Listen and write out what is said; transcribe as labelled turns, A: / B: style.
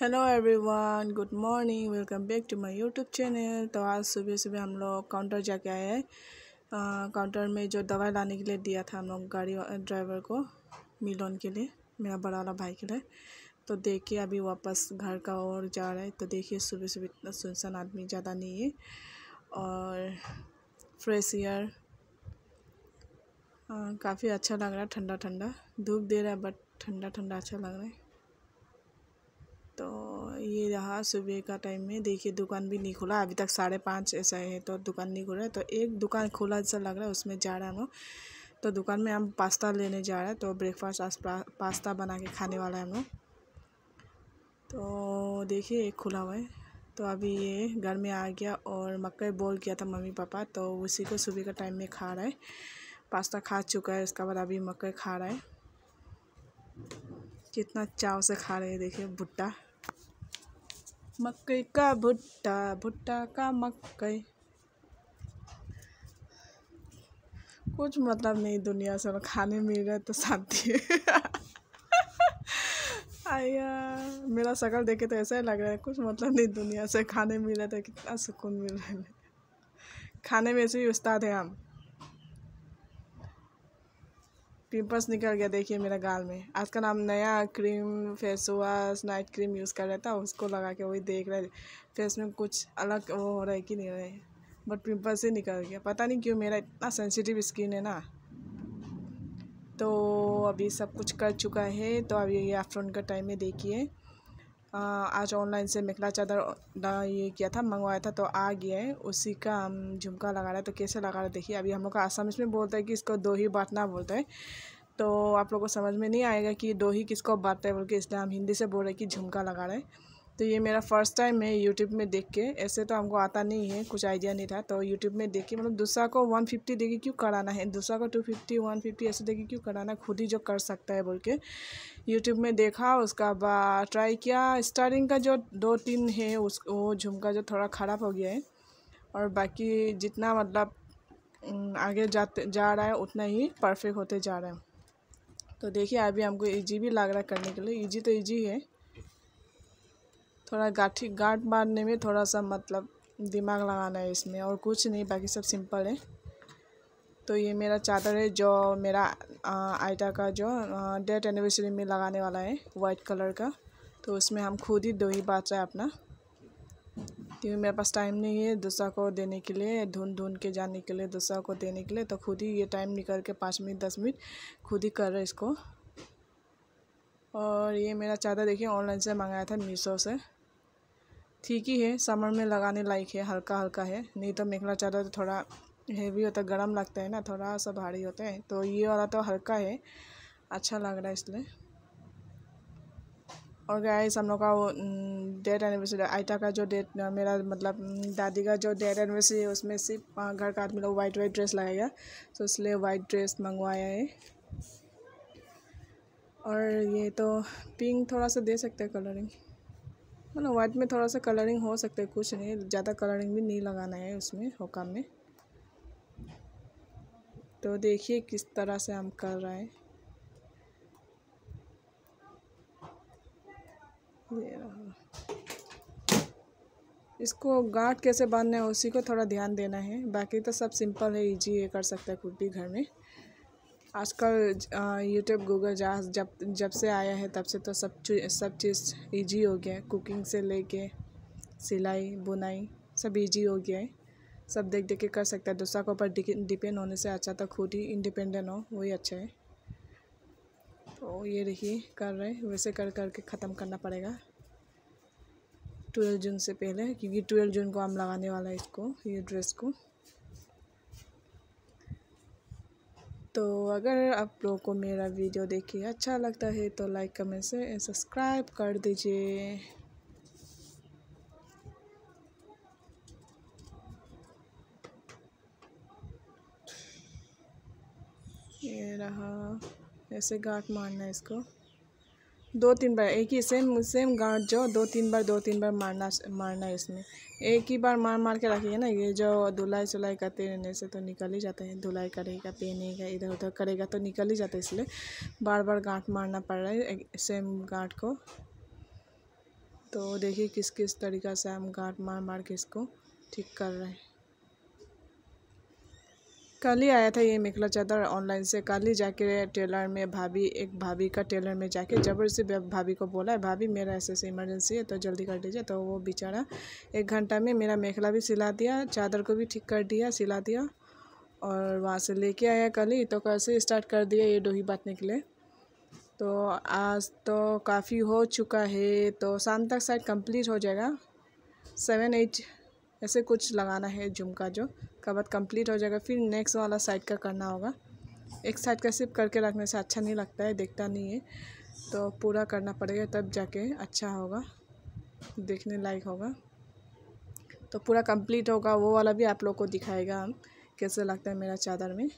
A: hello everyone good morning welcome back to my YouTube channel तो आज सुबह सुबह हम लोग काउंटर जाके आए हैं काउंटर में जो दवाई लाने के लिए दिया था हम लोग गाड़ी ड्राइवर को मिलोन के लिए मेरा बड़ा वाला भाई के लिए तो देखिए अभी वापस घर का और जा रहा है तो देखिए सुबह सुबह इतना सुनसान आदमी ज़्यादा नहीं है और फ्रेश एयर काफ़ी अच्छा लग रहा है ठंडा ठंडा धूप दे रहा है बट ठंडा ठंडा अच्छा लग रहा है ये रहा सुबह का टाइम में देखिए दुकान भी नहीं खुला अभी तक साढ़े पाँच ऐसा है तो दुकान नहीं खुला है तो एक दुकान खुला जैसा लग रहा है उसमें जा रहा हम तो दुकान में हम पास्ता लेने जा रहे हैं तो ब्रेकफास्ट आज पास्ता बना के खाने वाला है हम लोग तो देखिए एक खुला हुआ है तो अभी ये घर में आ गया और मकई बोल किया था मम्मी पापा तो उसी को सुबह का टाइम में खा रहा है पास्ता खा चुका है उसके बाद अभी मकई खा रहा है कितना चाव से खा रहे हैं देखिए भुट्टा मकई का भुट्टा भुट्टा का मकई कुछ मतलब नहीं दुनिया से और खाने मिल रहा है तो शांति आया मेरा शकल देखे तो ऐसा ही लग रहा है कुछ मतलब नहीं दुनिया से खाने मिल रहा है तो कितना सुकून मिल रहा है खाने में से ही उस्ताद है हम पिम्पल्स निकल गया देखिए मेरा गाल में आज का नाम नया cream face wash night cream use कर रहा था उसको लगा के वही देख रहे फेस में कुछ अलग वो हो रहा है कि नहीं रहा है बट पिम्पल से निकल गया पता नहीं क्यों मेरा इतना सेंसिटिव स्किन है ना तो अभी सब कुछ कर चुका है तो अभी ये आफ्टरनून का टाइम है देखिए आज ऑनलाइन से मेखला चादर ये किया था मंगवाया था तो आ गया है उसी का हम झुमका लगा रहे हैं तो कैसे लगा रहे देखिए अभी हम लोग का आसाम इसमें बोलते हैं कि इसको दो ही बांटना बोलते हैं तो आप लोग को समझ में नहीं आएगा कि दो ही किसको बांटते हैं बोल के इसलिए हम हिंदी से बोल रहे हैं कि झुमका लगा रहे हैं तो ये मेरा फ़र्स्ट टाइम है यूट्यूब में देख के ऐसे तो हमको आता नहीं है कुछ आइडिया नहीं था तो यूट्यूब में देख के मतलब दूसरा को वन फिफ्टी देखे क्यों कराना है दूसरा को टू फिफ्टी वन फिफ्टी ऐसे देखे क्यों कराना है खुद ही जो कर सकता है बोल के यूट्यूब में देखा उसका बाद ट्राई किया स्टार्टिंग का जो दो तीन है उस वो झुमका जो थोड़ा ख़राब हो गया है और बाकी जितना मतलब आगे जाते जा रहा है उतना ही परफेक्ट होते जा रहा है तो देखिए अभी हमको ईजी भी लग रहा है करने के लिए ईजी तो ईजी है थोड़ा गाठी गाँठ मारने में थोड़ा सा मतलब दिमाग लगाना है इसमें और कुछ नहीं बाकी सब सिंपल है तो ये मेरा चादर है जो मेरा आइटा का जो डेट एनिवर्सरी में लगाने वाला है वाइट कलर का तो उसमें हम खुद ही दो ही बात रहे अपना क्योंकि मेरे पास टाइम नहीं है दूसरा को देने के लिए ढूंढ ढूंढ के जाने के लिए दूसरा को देने के लिए तो खुद ही ये टाइम निकल के पाँच मिनट दस मिनट खुद ही कर रहे इसको और ये मेरा चादर देखिए ऑनलाइन से मंगाया था मीशो से ठीक ही है समर में लगाने लायक है हल्का हल्का है नहीं तो मेखला चादर तो थोड़ा हैवी होता है गर्म लगता है ना थोड़ा सा भारी होता है तो ये वाला तो हल्का है अच्छा लग रहा है इसलिए और गाइस हम लोग का वो डेट एनिवर्सरी आइटा का जो डेट मेरा मतलब दादी का जो डेट एनिवर्सरी है उसमें सिर्फ घर का आदमी लोग वाइट वाइट ड्रेस लगाएगा तो इसलिए वाइट ड्रेस मंगवाया है और ये तो पिंक थोड़ा सा दे सकते हैं कलरिंग मतलब वाइट में थोड़ा सा कलरिंग हो सकता है कुछ नहीं ज़्यादा कलरिंग भी नहीं लगाना है उसमें होका में तो देखिए किस तरह से हम कर रहे हैं इसको गांठ कैसे बांधना है उसी को थोड़ा ध्यान देना है बाकी तो सब सिंपल है इजी है कर सकते हैं खुद भी घर में आजकल यूट्यूब गूगल जहाँ जब जब से आया है तब से तो सब सब चीज़ ईजी हो गया है कुकिंग से लेके सिलाई बुनाई सब ईजी हो गया है सब देख देख के कर सकता है दूसरा के ऊपर डिपेंड होने से अच्छा तो खुद ही इंडिपेंडेंट हो वही अच्छा है तो ये देखिए कर रहे वैसे कर कर के ख़त्म करना पड़ेगा ट्वेल्व जून से पहले क्योंकि ट्वेल्व जून को हम लगाने वाला है इसको ये ड्रेस को तो अगर आप लोगों को मेरा वीडियो देख के अच्छा लगता है तो लाइक कमेंट से सब्सक्राइब कर दीजिए ये रहा ऐसे गांठ मारना है इसको दो तीन बार एक ही सेम सेम गांठ जो दो तीन बार दो तीन बार मारना मारना है इसमें एक ही बार मार मार के रखिए ना ये जो धुलाई सुलाई करते रहने से तो निकल ही जाते हैं धुलाई करेगा पहनेगा इधर उधर करेगा तो निकल ही जाता है इसलिए बार बार गांठ मारना पड़ रहा है सेम गांठ को तो देखिए किस किस तरीका से हम गांठ मार मार के इसको ठीक कर रहे हैं कल ही आया था ये मेखला चादर ऑनलाइन से कल ही जाके टेलर में भाभी एक भाभी का टेलर में जाके ज़बरदस्ती भाभी को बोला है भाभी मेरा ऐसे ऐसे इमरजेंसी है तो जल्दी कर दीजिए तो वो बेचारा एक घंटा में मेरा मेखला भी सिला दिया चादर को भी ठीक कर दिया सिला दिया और वहाँ से लेके आया कल ही तो कैसे स्टार्ट कर दिया ये डोही बांटने के लिए तो आज तो काफ़ी हो चुका है तो शाम तक शायद कम्प्लीट हो जाएगा सेवन एट ऐसे कुछ लगाना है झुमका जो उसके बाद कंप्लीट हो जाएगा फिर नेक्स्ट वाला साइड का करना होगा एक साइड का सिर्फ करके रखने से अच्छा नहीं लगता है देखता नहीं है तो पूरा करना पड़ेगा तब जाके अच्छा होगा देखने लायक होगा तो पूरा कंप्लीट होगा वो वाला भी आप लोग को दिखाएगा हम कैसे लगता है मेरा चादर में